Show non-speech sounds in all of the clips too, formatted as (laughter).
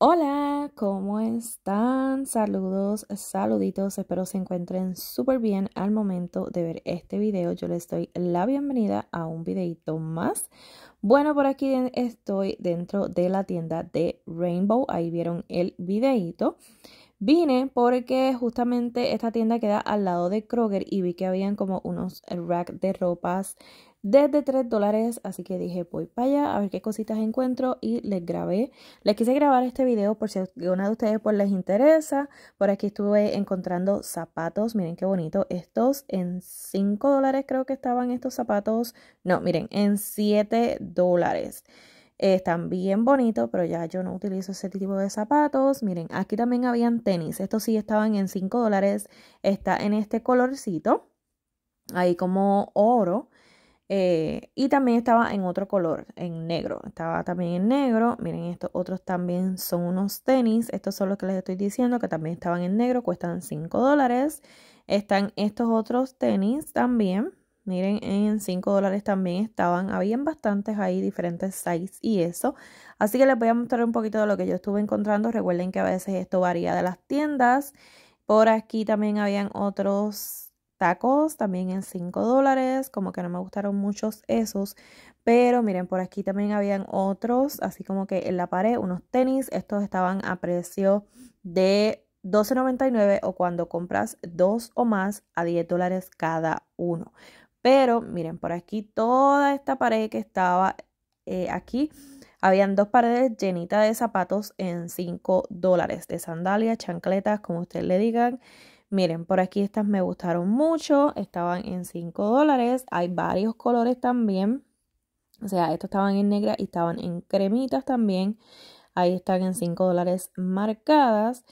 Hola, ¿cómo están? Saludos, saluditos, espero se encuentren súper bien al momento de ver este video. Yo les doy la bienvenida a un videito más. Bueno, por aquí estoy dentro de la tienda de Rainbow, ahí vieron el videito. Vine porque justamente esta tienda queda al lado de Kroger y vi que habían como unos racks de ropas desde 3 dólares. Así que dije, voy para allá a ver qué cositas encuentro y les grabé. Les quise grabar este video por si a de ustedes pues les interesa. Por aquí estuve encontrando zapatos. Miren qué bonito. Estos en 5 dólares creo que estaban estos zapatos. No, miren, en 7 dólares. Eh, están bien bonitos, pero ya yo no utilizo ese tipo de zapatos. Miren, aquí también habían tenis. Estos sí estaban en 5 dólares. Está en este colorcito. Ahí como oro. Eh, y también estaba en otro color, en negro. Estaba también en negro. Miren, estos otros también son unos tenis. Estos son los que les estoy diciendo que también estaban en negro. Cuestan 5 dólares. Están estos otros tenis también. Miren, en 5 dólares también estaban. Habían bastantes ahí, diferentes sizes y eso. Así que les voy a mostrar un poquito de lo que yo estuve encontrando. Recuerden que a veces esto varía de las tiendas. Por aquí también habían otros tacos también en 5 dólares, como que no me gustaron muchos esos, pero miren, por aquí también habían otros, así como que en la pared unos tenis, estos estaban a precio de 12.99 o cuando compras dos o más a 10 dólares cada uno. Pero miren, por aquí toda esta pared que estaba eh, aquí, habían dos paredes llenitas de zapatos en 5 dólares, de sandalias, chancletas, como ustedes le digan. Miren, por aquí estas me gustaron mucho, estaban en 5 dólares, hay varios colores también. O sea, estas estaban en negra y estaban en cremitas también. Ahí están en 5 dólares marcadas.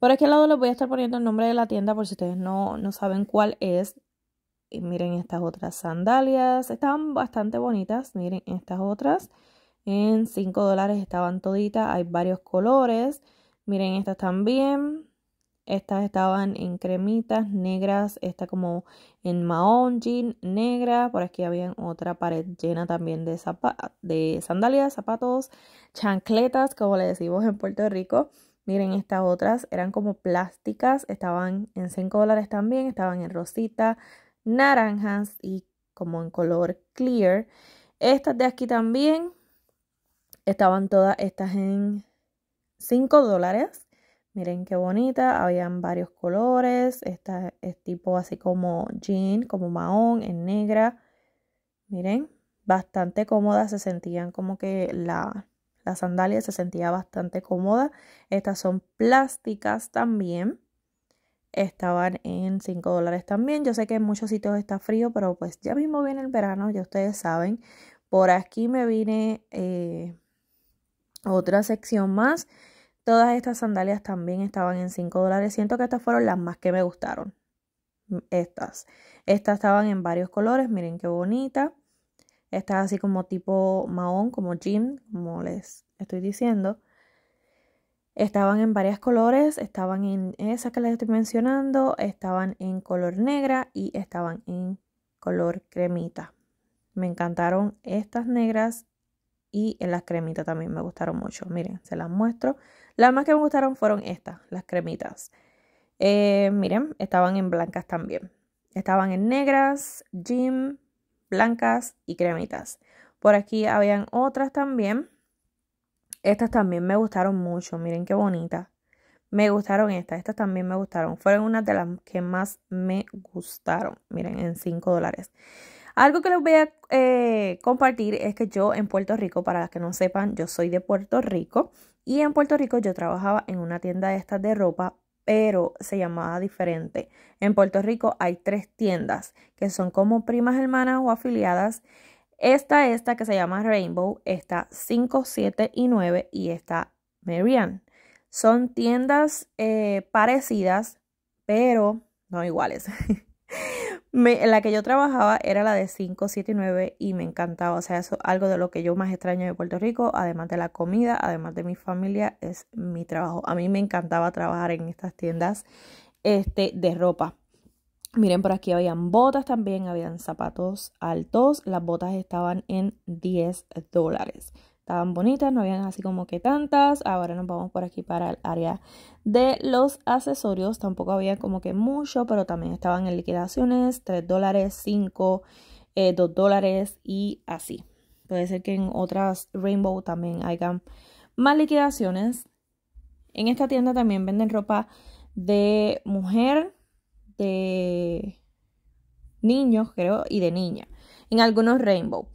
Por aquí al lado les voy a estar poniendo el nombre de la tienda por si ustedes no, no saben cuál es. Y miren estas otras sandalias. Estaban bastante bonitas. Miren estas otras. En 5 dólares estaban toditas. Hay varios colores. Miren estas también. Estas estaban en cremitas negras, esta como en mahón jean negra. Por aquí había otra pared llena también de, de sandalias, zapatos, chancletas, como le decimos en Puerto Rico. Miren, estas otras eran como plásticas, estaban en 5 dólares también, estaban en rosita, naranjas y como en color clear. Estas de aquí también estaban todas estas en 5 dólares. Miren qué bonita, habían varios colores. Esta es tipo así como jean, como mahón, en negra. Miren, bastante cómoda, se sentían como que la, la sandalia se sentía bastante cómoda. Estas son plásticas también. Estaban en 5 dólares también. Yo sé que en muchos sitios está frío, pero pues ya mismo viene el verano, ya ustedes saben. Por aquí me vine eh, otra sección más Todas estas sandalias también estaban en 5 dólares. Siento que estas fueron las más que me gustaron. Mm, estas. Estas estaban en varios colores. Miren qué bonita. Estas así como tipo mahón, como jean, como les estoy diciendo. Estaban en varios colores, estaban en esa que les estoy mencionando, estaban en color negra y estaban en color cremita. Me encantaron estas negras y en las cremitas también me gustaron mucho. Miren, se las muestro. Las más que me gustaron fueron estas, las cremitas. Eh, miren, estaban en blancas también. Estaban en negras, gym, blancas y cremitas. Por aquí habían otras también. Estas también me gustaron mucho, miren qué bonitas. Me gustaron estas, estas también me gustaron. Fueron unas de las que más me gustaron, miren, en 5 dólares. Algo que les voy a eh, compartir es que yo en Puerto Rico, para las que no sepan, yo soy de Puerto Rico. Y en Puerto Rico yo trabajaba en una tienda de estas de ropa, pero se llamaba diferente. En Puerto Rico hay tres tiendas que son como primas hermanas o afiliadas. Esta, esta que se llama Rainbow, está 5, 7 y 9 y está Marianne. Son tiendas eh, parecidas, pero no iguales. (laughs) la que yo trabajaba era la de 5, 7 y y me encantaba. O sea, eso es algo de lo que yo más extraño de Puerto Rico, además de la comida, además de mi familia, es mi trabajo. A mí me encantaba trabajar en estas tiendas este, de ropa. Miren, por aquí habían botas también, habían zapatos altos. Las botas estaban en 10 dólares estaban bonitas, no habían así como que tantas. Ahora nos vamos por aquí para el área de los accesorios. Tampoco había como que mucho, pero también estaban en liquidaciones, 3 dólares, 5, 2 eh, dólares y así. Puede ser que en otras Rainbow también hayan más liquidaciones. En esta tienda también venden ropa de mujer, de niños, creo, y de niña. En algunos Rainbow.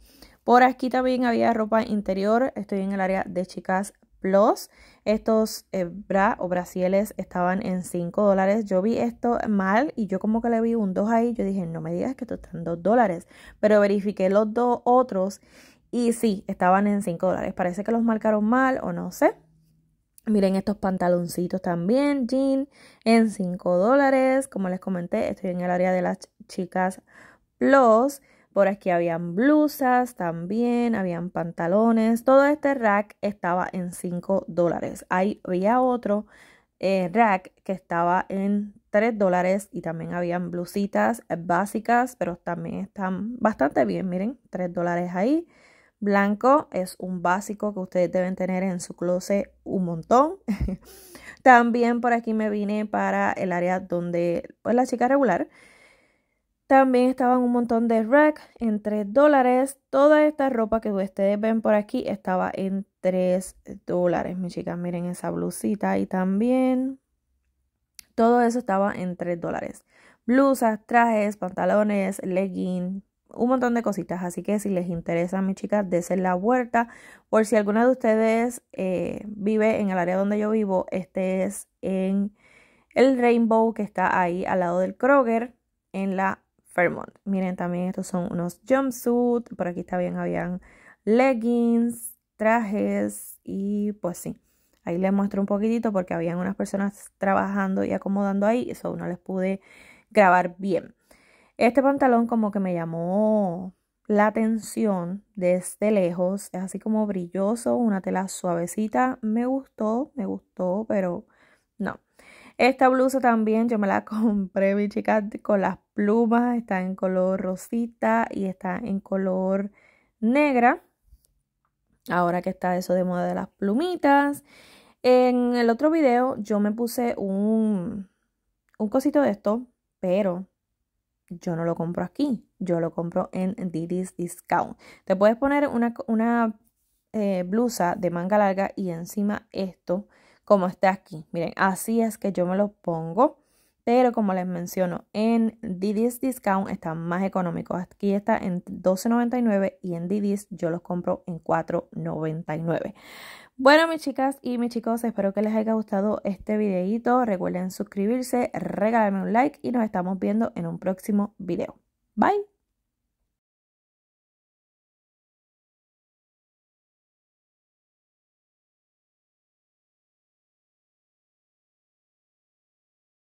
Por aquí también había ropa interior. Estoy en el área de chicas plus. Estos eh, bra o brasieles estaban en 5 dólares. Yo vi esto mal y yo como que le vi un 2 ahí. Yo dije, no me digas que esto está en 2 dólares. Pero verifiqué los dos otros y sí, estaban en 5 dólares. Parece que los marcaron mal o no sé. Miren estos pantaloncitos también, jean, en 5 dólares. Como les comenté, estoy en el área de las chicas plus. Por aquí habían blusas también, habían pantalones. Todo este rack estaba en 5 dólares. Ahí había otro eh, rack que estaba en 3 dólares y también habían blusitas eh, básicas, pero también están bastante bien, miren, 3 dólares ahí. Blanco es un básico que ustedes deben tener en su closet un montón. (laughs) también por aquí me vine para el área donde, pues la chica regular, también estaban un montón de racks en 3 dólares. Toda esta ropa que ustedes ven por aquí estaba en 3 dólares. Mis chicas, miren esa blusita y también todo eso estaba en 3 dólares. Blusas, trajes, pantalones, leggings, un montón de cositas. Así que si les interesa, mis chicas, desen la vuelta. Por si alguna de ustedes eh, vive en el área donde yo vivo, este es en el Rainbow que está ahí al lado del Kroger en la Miren, también estos son unos jumpsuit, Por aquí también habían leggings, trajes y pues sí. Ahí les muestro un poquitito porque habían unas personas trabajando y acomodando ahí. Eso no les pude grabar bien. Este pantalón como que me llamó la atención desde lejos. Es así como brilloso, una tela suavecita. Me gustó, me gustó, pero no. Esta blusa también yo me la (laughs) compré, mi chicas, con las plumas. Está en color rosita y está en color negra. Ahora que está eso de moda de las plumitas. En el otro video yo me puse un, un cosito de esto, pero yo no lo compro aquí. Yo lo compro en Didis Discount. Te puedes poner una, eh, blusa de manga larga y encima esto como está aquí. Miren, así es que yo me lo pongo. Pero como les menciono, en Didis Discount están más económicos. Aquí está en $12.99 y en Didis yo los compro en $4.99. Bueno, mis chicas y mis chicos, espero que les haya gustado este videito. Recuerden suscribirse, regalarme un like y nos estamos viendo en un próximo video. Bye.